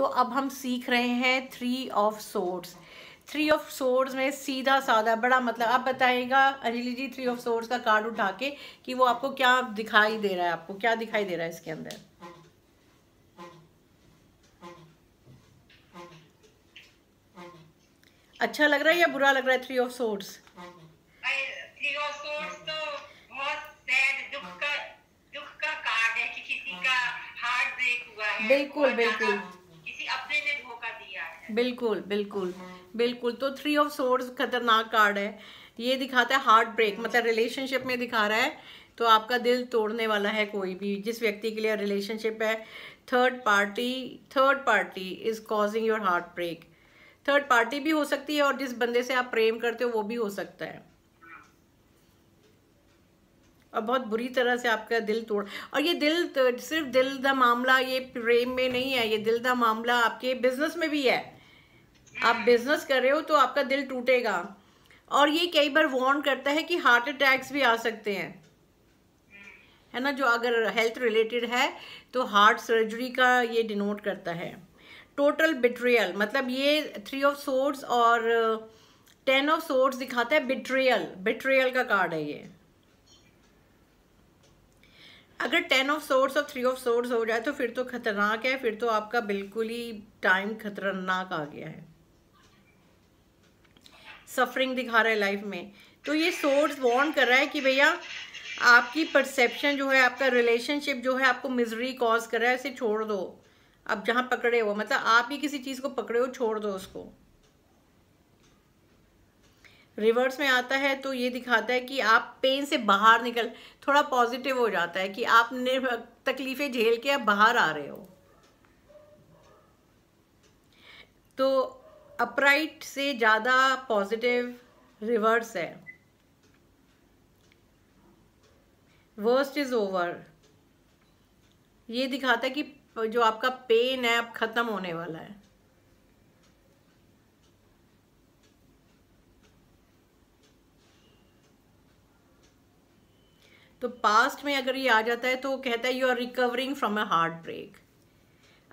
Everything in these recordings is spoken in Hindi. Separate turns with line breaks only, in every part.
तो अब हम सीख रहे हैं three of swords three of swords में सीधा साधा बड़ा मतलब आप बताइएगा Anjali ji three of swords का कार्ड उठा के कि वो आपको क्या दिखाई दे रहा है आपको क्या दिखाई दे रहा है इसके अंदर अच्छा लग रहा है या बुरा लग रहा है थ्री ऑफ सोर्ड्स बिल्कुल बिल्कुल बिल्कुल बिल्कुल हाँ। बिल्कुल तो थ्री ऑफ सोर्स खतरनाक कार्ड है ये दिखाता है हार्ट ब्रेक मतलब रिलेशनशिप में दिखा रहा है तो आपका दिल तोड़ने वाला है कोई भी जिस व्यक्ति के लिए रिलेशनशिप है third party third party is causing your heart break third party भी हो सकती है और जिस बंदे से आप प्रेम करते हो वो भी हो सकता है और बहुत बुरी तरह से आपका दिल तोड़ और ये दिल सिर्फ दिल का मामला ये प्रेम में नहीं है ये दिल का मामला आपके बिजनेस में भी है आप बिजनेस कर रहे हो तो आपका दिल टूटेगा और ये कई बार वार्न करता है कि हार्ट अटैक्स भी आ सकते हैं है ना जो अगर हेल्थ रिलेटेड है तो हार्ट सर्जरी का ये डिनोट करता है टोटल बिट्रेयल मतलब ये थ्री ऑफ सोर्ड्स और टेन ऑफ सोर्ड्स दिखाता है बिट्रेयल बिट्रेयल का कार्ड है ये अगर टेन ऑफ सोर्ड्स और थ्री ऑफ सोर्ड्स हो जाए तो फिर तो खतरनाक है फिर तो आपका बिल्कुल ही टाइम खतरनाक आ गया है सफरिंग दिखा रहा है लाइफ में तो ये सोर्स वॉर्न कर रहा है कि भैया आपकी परसेप्शन जो है आपका रिलेशनशिप जो है आपको मिजरी कॉज कर रहा है इसे छोड़ दो अब जहां पकड़े हो मतलब आप ही किसी चीज़ को पकड़े हो छोड़ दो उसको रिवर्स में आता है तो ये दिखाता है कि आप पेन से बाहर निकल थोड़ा पॉजिटिव हो जाता है कि आप तकलीफ़ें झेल के आप बाहर आ रहे हो तो अपराइट से ज़्यादा पॉजिटिव रिवर्स है वर्स्ट इज ओवर ये दिखाता है कि जो आपका पेन है अब ख़त्म होने वाला है तो पास्ट में अगर ये आ जाता है तो कहता है you are recovering from a heart break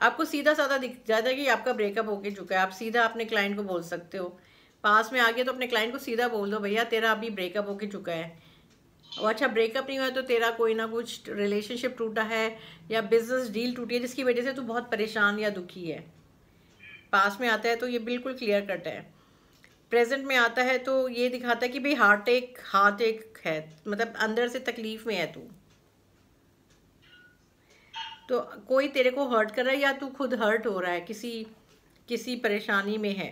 आपको सीधा साधा दिख जाता है कि आपका ब्रेकअप होके चुका है आप सीधा अपने क्लाइंट को बोल सकते हो पास में आ गया तो अपने क्लाइंट को सीधा बोल दो भैया तेरा अभी ब्रेकअप होके चुका है और अच्छा ब्रेकअप नहीं हुआ तो तेरा कोई ना कुछ रिलेशनशिप टूटा है या बिजनेस डील टूटी है जिसकी वजह से तू बहुत परेशान या दुखी है पास में आता है तो ये बिल्कुल क्लियर कट है प्रेजेंट में आता है तो ये दिखाता है कि भाई हार्ट एक हार्ट एक है मतलब अंदर से तकलीफ़ में है तू तो कोई तेरे को हर्ट कर रहा है या तू खुद हर्ट हो रहा है किसी किसी परेशानी में है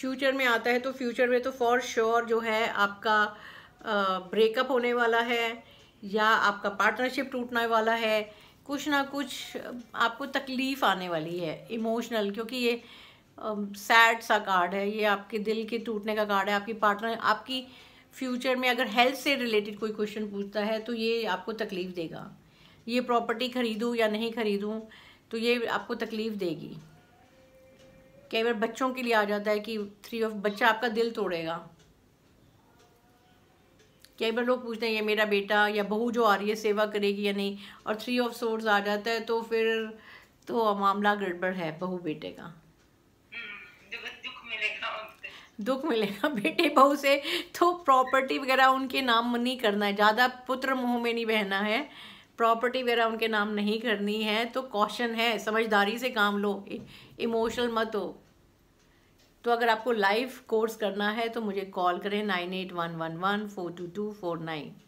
फ्यूचर में आता है तो फ्यूचर में तो फॉर श्योर sure जो है आपका ब्रेकअप होने वाला है या आपका पार्टनरशिप टूटने वाला है कुछ ना कुछ आपको तकलीफ़ आने वाली है इमोशनल क्योंकि ये सैड सा कार्ड है ये आपके दिल के टूटने का कार्ड है आपकी पार्टनर आपकी फ्यूचर में अगर हेल्थ से रिलेटेड कोई क्वेश्चन पूछता है तो ये आपको तकलीफ़ देगा ये प्रॉपर्टी खरीदूँ या नहीं खरीदूँ तो ये आपको तकलीफ़ देगी कई बार बच्चों के लिए आ जाता है कि थ्री ऑफ बच्चा आपका दिल तोड़ेगा कई बार लोग पूछते हैं ये मेरा बेटा या बहू जो आ रही है सेवा करेगी या नहीं और थ्री ऑफ सोर्स आ जाता है तो फिर तो मामला गड़बड़ है बहू बेटे का दुख मिलेगा बेटे बहू से तो प्रॉपर्टी वगैरह उनके नाम नहीं करना है ज़्यादा पुत्र मुँह में नहीं बहना है प्रॉपर्टी वगैरह उनके नाम नहीं करनी है तो कौशन है समझदारी से काम लो इमोशनल मत हो तो अगर आपको लाइव कोर्स करना है तो मुझे कॉल करें nine eight one one one four two two four nine